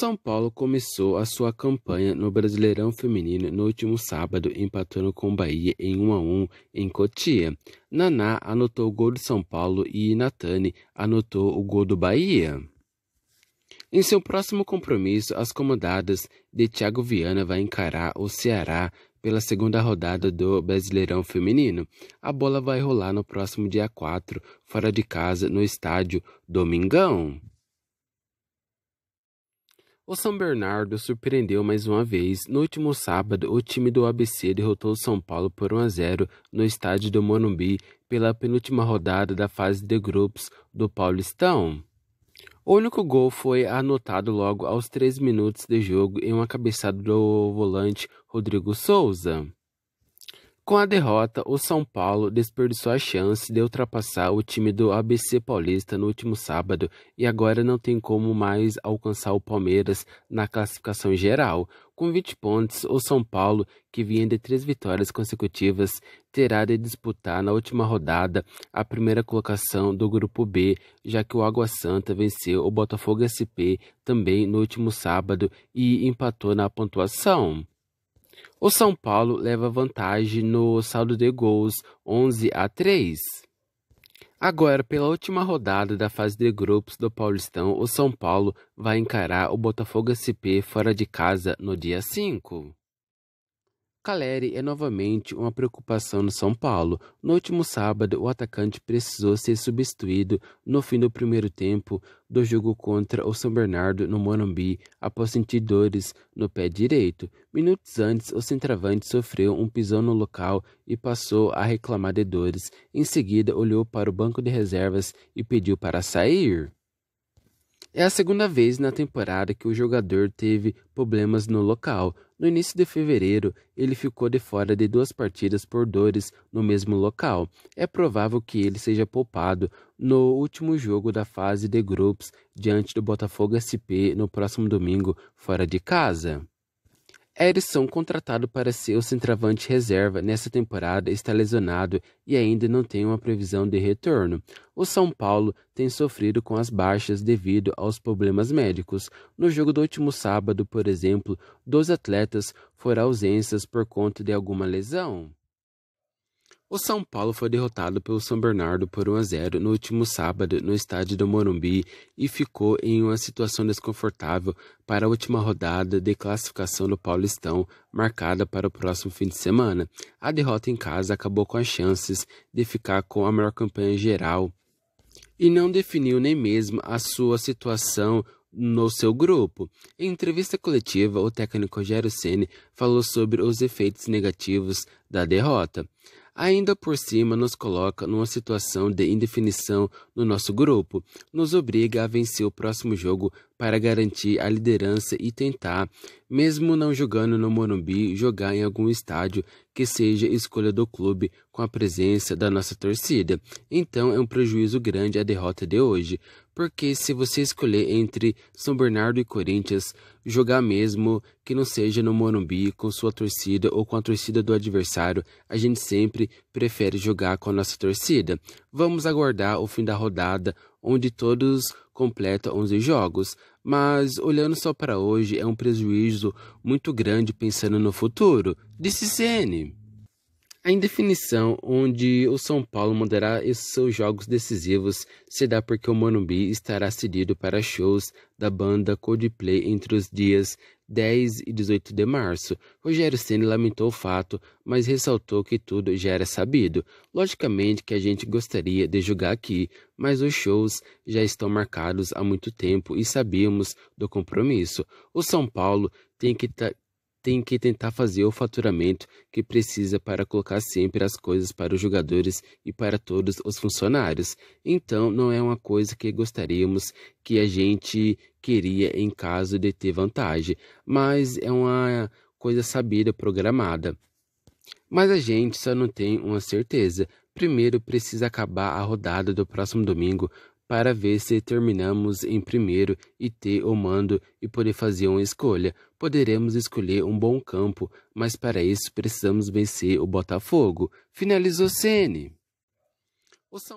São Paulo começou a sua campanha no Brasileirão Feminino no último sábado, empatando com o Bahia em 1 a 1 em Cotia. Naná anotou o gol do São Paulo e Natane anotou o gol do Bahia. Em seu próximo compromisso, as comandadas de Thiago Viana vai encarar o Ceará pela segunda rodada do Brasileirão Feminino. A bola vai rolar no próximo dia 4, fora de casa, no estádio Domingão. O São Bernardo surpreendeu mais uma vez. No último sábado, o time do ABC derrotou o São Paulo por 1 a 0 no estádio do Morumbi pela penúltima rodada da fase de grupos do Paulistão. O único gol foi anotado logo aos 3 minutos de jogo em uma cabeçada do volante Rodrigo Souza. Com a derrota, o São Paulo desperdiçou a chance de ultrapassar o time do ABC Paulista no último sábado e agora não tem como mais alcançar o Palmeiras na classificação geral. Com 20 pontos, o São Paulo, que vinha de três vitórias consecutivas, terá de disputar na última rodada a primeira colocação do Grupo B, já que o Água Santa venceu o Botafogo SP também no último sábado e empatou na pontuação. O São Paulo leva vantagem no saldo de gols 11 a 3. Agora, pela última rodada da fase de grupos do Paulistão, o São Paulo vai encarar o Botafogo SP fora de casa no dia 5. Caleri é novamente uma preocupação no São Paulo. No último sábado, o atacante precisou ser substituído no fim do primeiro tempo do jogo contra o São Bernardo no Morumbi após sentir dores no pé direito. Minutos antes, o centroavante sofreu um pisão no local e passou a reclamar de dores. Em seguida, olhou para o banco de reservas e pediu para sair. É a segunda vez na temporada que o jogador teve problemas no local. No início de fevereiro, ele ficou de fora de duas partidas por dores no mesmo local. É provável que ele seja poupado no último jogo da fase de grupos diante do Botafogo SP no próximo domingo, fora de casa. Erisson, contratado para ser o centroavante reserva nessa temporada, está lesionado e ainda não tem uma previsão de retorno. O São Paulo tem sofrido com as baixas devido aos problemas médicos. No jogo do último sábado, por exemplo, dois atletas foram ausências por conta de alguma lesão. O São Paulo foi derrotado pelo São Bernardo por 1 a 0 no último sábado no estádio do Morumbi e ficou em uma situação desconfortável para a última rodada de classificação do Paulistão, marcada para o próximo fim de semana. A derrota em casa acabou com as chances de ficar com a melhor campanha geral e não definiu nem mesmo a sua situação no seu grupo. Em entrevista coletiva, o técnico Rogério Ceni falou sobre os efeitos negativos da derrota ainda por cima nos coloca numa situação de indefinição no nosso grupo, nos obriga a vencer o próximo jogo para garantir a liderança e tentar, mesmo não jogando no Morumbi, jogar em algum estádio que seja escolha do clube com a presença da nossa torcida. Então é um prejuízo grande a derrota de hoje, porque se você escolher entre São Bernardo e Corinthians, jogar mesmo que não seja no Morumbi com sua torcida ou com a torcida do adversário, a gente sempre prefere jogar com a nossa torcida. Vamos aguardar o fim da rodada, onde todos completa 11 jogos, mas olhando só para hoje é um prejuízo muito grande pensando no futuro, disse Sene. A indefinição onde o São Paulo manterá seus jogos decisivos se dá porque o Morumbi estará cedido para shows da banda Coldplay entre os dias 10 e 18 de março. Rogério Ceni lamentou o fato, mas ressaltou que tudo já era sabido. Logicamente que a gente gostaria de jogar aqui, mas os shows já estão marcados há muito tempo e sabíamos do compromisso. O São Paulo tem que, tem que tentar fazer o faturamento que precisa para colocar sempre as coisas para os jogadores e para todos os funcionários. Então, não é uma coisa que gostaríamos que a gente queria em caso de ter vantagem, mas é uma coisa sabida, programada. Mas a gente só não tem uma certeza. Primeiro precisa acabar a rodada do próximo domingo para ver se terminamos em primeiro e ter o mando e poder fazer uma escolha. Poderemos escolher um bom campo, mas para isso precisamos vencer o Botafogo. Finalizou Sene.